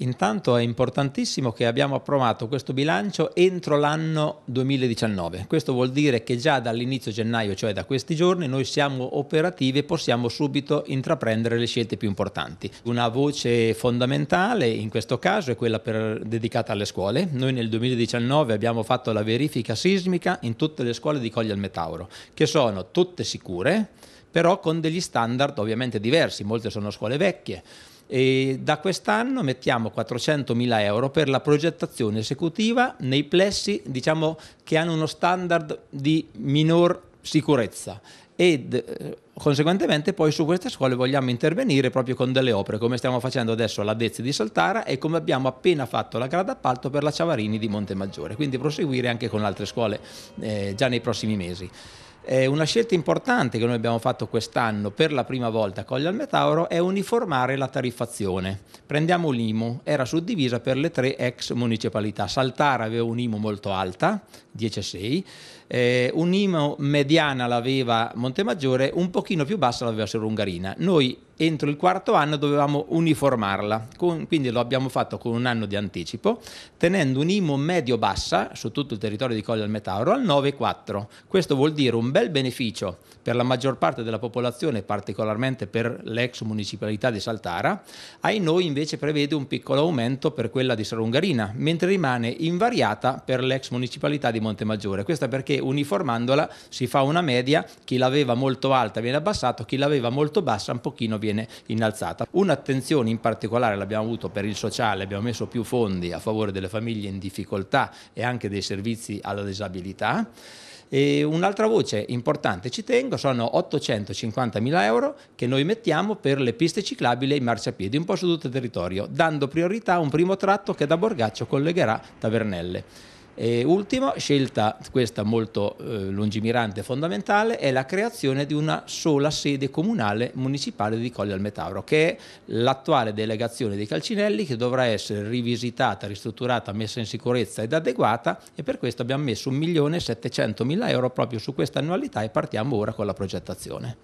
Intanto è importantissimo che abbiamo approvato questo bilancio entro l'anno 2019. Questo vuol dire che già dall'inizio gennaio, cioè da questi giorni, noi siamo operativi e possiamo subito intraprendere le scelte più importanti. Una voce fondamentale in questo caso è quella per, dedicata alle scuole. Noi nel 2019 abbiamo fatto la verifica sismica in tutte le scuole di Coglial Metauro, che sono tutte sicure, però con degli standard ovviamente diversi. Molte sono scuole vecchie e da quest'anno mettiamo 400.000 euro per la progettazione esecutiva nei plessi diciamo, che hanno uno standard di minor sicurezza ed eh, conseguentemente poi su queste scuole vogliamo intervenire proprio con delle opere come stiamo facendo adesso alla Dezzi di Saltara e come abbiamo appena fatto la grada appalto per la Ciavarini di Montemaggiore quindi proseguire anche con altre scuole eh, già nei prossimi mesi. Eh, una scelta importante che noi abbiamo fatto quest'anno per la prima volta con gli Almetauro è uniformare la tariffazione. Prendiamo l'IMU, era suddivisa per le tre ex municipalità. Saltara aveva un'IMU molto alta, 10,6, eh, un'IMU mediana l'aveva Montemaggiore, un pochino più bassa l'aveva Serungarina. Noi entro il quarto anno dovevamo uniformarla, quindi lo abbiamo fatto con un anno di anticipo, tenendo un IMU medio-bassa su tutto il territorio di Colle del Metauro al 9,4. Questo vuol dire un bel beneficio per la maggior parte della popolazione, particolarmente per l'ex municipalità di Saltara, ai noi invece prevede un piccolo aumento per quella di Sarungarina, mentre rimane invariata per l'ex municipalità di Montemaggiore. Questo perché uniformandola si fa una media, chi l'aveva molto alta viene abbassato, chi l'aveva molto bassa un pochino viene viene innalzata. Un'attenzione in particolare l'abbiamo avuto per il sociale, abbiamo messo più fondi a favore delle famiglie in difficoltà e anche dei servizi alla disabilità. un'altra voce importante, ci tengo, sono 850 mila euro che noi mettiamo per le piste ciclabili e i marciapiedi un po' su tutto il territorio, dando priorità a un primo tratto che da Borgaccio collegherà Tavernelle. E ultimo, scelta questa molto eh, lungimirante e fondamentale, è la creazione di una sola sede comunale municipale di Colli al Metauro, che è l'attuale delegazione dei Calcinelli, che dovrà essere rivisitata, ristrutturata, messa in sicurezza ed adeguata e per questo abbiamo messo 1.700.000 euro proprio su questa annualità e partiamo ora con la progettazione.